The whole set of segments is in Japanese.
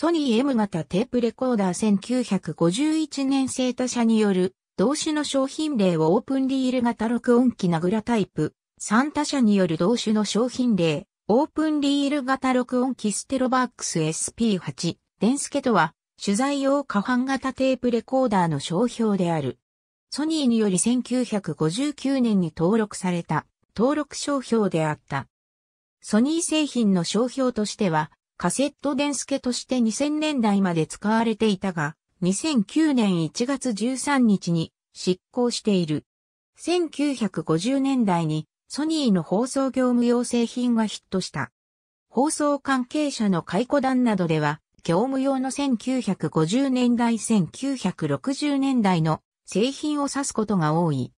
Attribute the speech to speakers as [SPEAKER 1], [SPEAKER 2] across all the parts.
[SPEAKER 1] ソニー M 型テープレコーダー1951年生他社による同種の商品例をオープンリール型録音機ナグラタイプ、3他社による同種の商品例、オープンリール型録音機ステロバックス SP8、デンスケとは、取材用下半型テープレコーダーの商標である。ソニーにより1959年に登録された、登録商標であった。ソニー製品の商標としては、カセット電ケとして2000年代まで使われていたが、2009年1月13日に執行している。1950年代にソニーの放送業務用製品がヒットした。放送関係者の解雇団などでは、業務用の1950年代1960年代の製品を指すことが多い。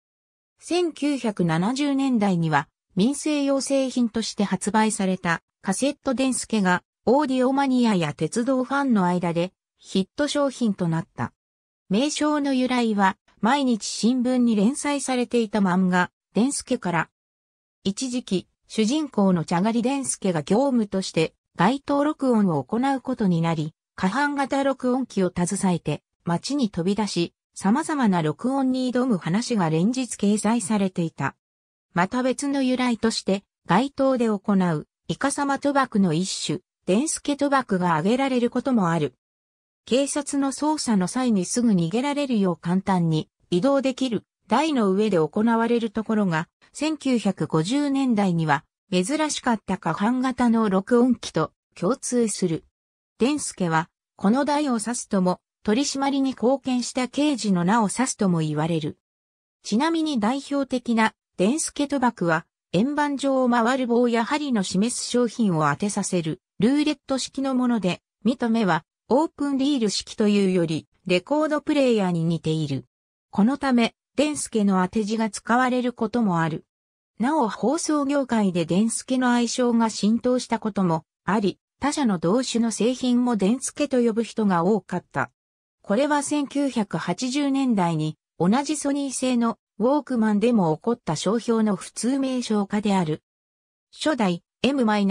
[SPEAKER 1] 1970年代には民生用製品として発売されたカセット電ケがオーディオマニアや鉄道ファンの間でヒット商品となった。名称の由来は、毎日新聞に連載されていた漫画、デンスケから。一時期、主人公のガリデンスケが業務として街頭録音を行うことになり、可搬型録音機を携えて街に飛び出し、様々な録音に挑む話が連日掲載されていた。また別の由来として、街頭で行うイカサマ賭博の一種、デンスケ賭博が挙げられることもある。警察の捜査の際にすぐ逃げられるよう簡単に移動できる台の上で行われるところが、1950年代には珍しかった下半型の録音機と共通する。デンスケは、この台を指すとも、取締りに貢献した刑事の名を指すとも言われる。ちなみに代表的なデンスケ賭博は、円盤状を回る棒や針の示す商品を当てさせるルーレット式のもので、見た目はオープンリール式というよりレコードプレイヤーに似ている。このため、デンスケの当て字が使われることもある。なお放送業界でデンスケの愛称が浸透したこともあり、他社の同種の製品もデンスケと呼ぶ人が多かった。これは1980年代に同じソニー製のウォークマンでも起こった商標の普通名称化である。初代 M-1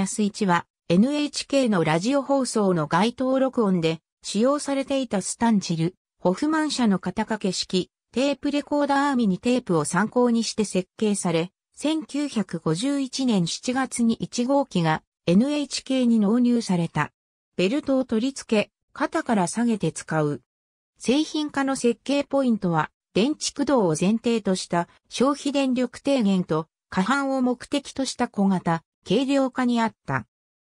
[SPEAKER 1] は NHK のラジオ放送の該当録音で使用されていたスタンジル、ホフマン社の肩掛け式、テープレコーダーアーミニテープを参考にして設計され、1951年7月に1号機が NHK に納入された。ベルトを取り付け、肩から下げて使う。製品化の設計ポイントは、電池駆動を前提とした消費電力低減と、過半を目的とした小型、軽量化にあった。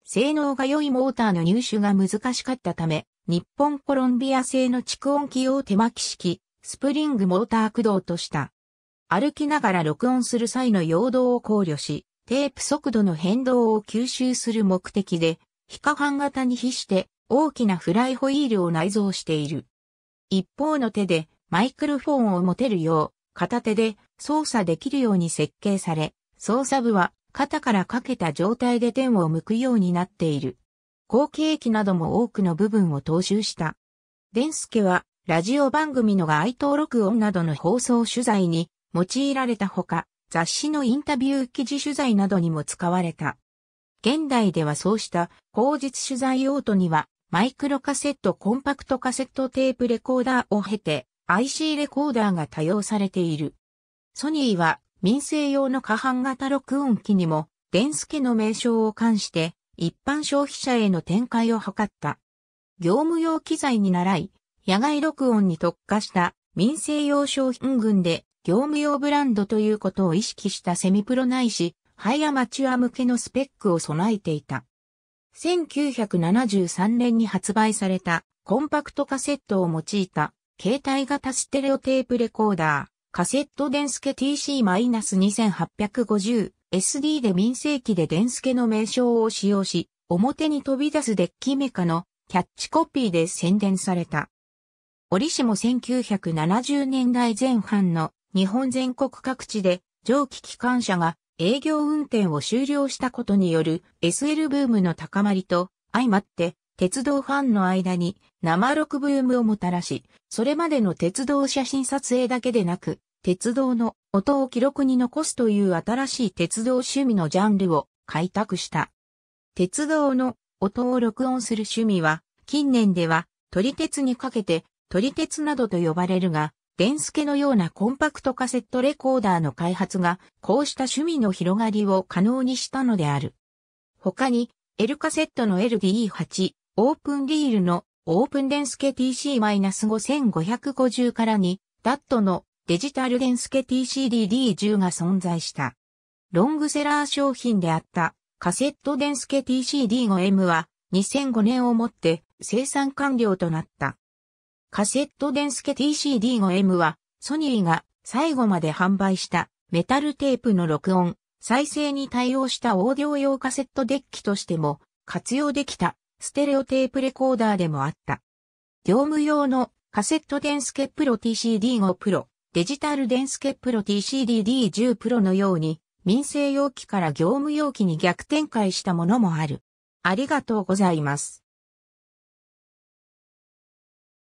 [SPEAKER 1] 性能が良いモーターの入手が難しかったため、日本コロンビア製の蓄音機用手巻き式、スプリングモーター駆動とした。歩きながら録音する際の用動を考慮し、テープ速度の変動を吸収する目的で、非可搬型に比して大きなフライホイールを内蔵している。一方の手でマイクロフォンを持てるよう、片手で操作できるように設計され、操作部は肩からかけた状態で天を向くようになっている。後継機なども多くの部分を踏襲した。デンスケは、ラジオ番組の該当録音などの放送取材に用いられたほか、雑誌のインタビュー記事取材などにも使われた。現代ではそうした口日取材用途には、マイクロカセットコンパクトカセットテープレコーダーを経て、IC レコーダーが多用されている。ソニーは民生用の下半型録音機にも、デンスケの名称を冠して、一般消費者への展開を図った。業務用機材に習い、野外録音に特化した民生用商品群で業務用ブランドということを意識したセミプロないし、ハイアマチュア向けのスペックを備えていた。1973年に発売されたコンパクトカセットを用いた携帯型ステレオテープレコーダー。カセットデンスケ TC-2850 SD で民生機でデンスケの名称を使用し、表に飛び出すデッキメカのキャッチコピーで宣伝された。折しも1970年代前半の日本全国各地で蒸気機関車が営業運転を終了したことによる SL ブームの高まりと相まって鉄道ファンの間に生録ブームをもたらし、それまでの鉄道写真撮影だけでなく、鉄道の音を記録に残すという新しい鉄道趣味のジャンルを開拓した。鉄道の音を録音する趣味は、近年では、撮り鉄にかけて、撮り鉄などと呼ばれるが、電助のようなコンパクトカセットレコーダーの開発が、こうした趣味の広がりを可能にしたのである。他に、L カセットの LDE8、オープンリールのオープンデンスケ TC-5550 からに、ダットのデジタルデンスケ TCDD10 が存在した。ロングセラー商品であったカセットデンスケ TCD5M は2005年をもって生産完了となった。カセットデンスケ TCD5M はソニーが最後まで販売したメタルテープの録音、再生に対応したオーディオ用カセットデッキとしても活用できたステレオテープレコーダーでもあった。業務用のカセットデンスケプロ TCD5 プロ、デジタルデンスケプロ TCDD10 プロのように、民生容器から業務容器に逆展開したものもある。ありがとうございます。